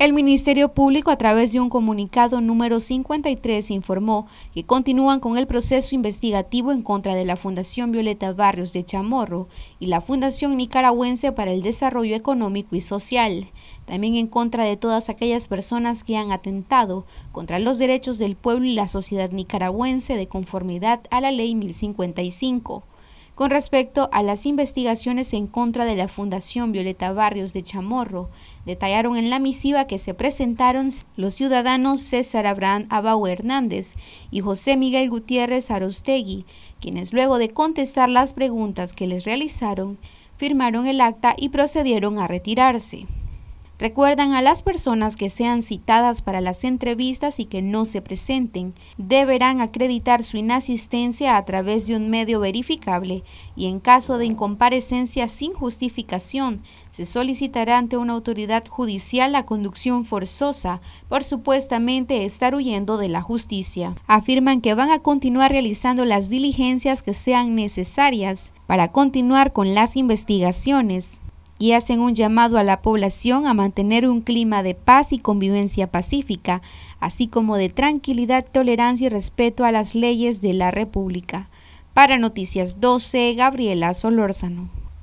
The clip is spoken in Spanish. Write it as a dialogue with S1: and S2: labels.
S1: El Ministerio Público, a través de un comunicado número 53, informó que continúan con el proceso investigativo en contra de la Fundación Violeta Barrios de Chamorro y la Fundación Nicaragüense para el Desarrollo Económico y Social, también en contra de todas aquellas personas que han atentado contra los derechos del pueblo y la sociedad nicaragüense de conformidad a la Ley 1055 con respecto a las investigaciones en contra de la Fundación Violeta Barrios de Chamorro. Detallaron en la misiva que se presentaron los ciudadanos César Abraham Abau Hernández y José Miguel Gutiérrez Arostegui, quienes luego de contestar las preguntas que les realizaron, firmaron el acta y procedieron a retirarse. Recuerdan a las personas que sean citadas para las entrevistas y que no se presenten. Deberán acreditar su inasistencia a través de un medio verificable y en caso de incomparecencia sin justificación, se solicitará ante una autoridad judicial la conducción forzosa por supuestamente estar huyendo de la justicia. Afirman que van a continuar realizando las diligencias que sean necesarias para continuar con las investigaciones y hacen un llamado a la población a mantener un clima de paz y convivencia pacífica, así como de tranquilidad, tolerancia y respeto a las leyes de la República. Para Noticias 12, Gabriela Solórzano.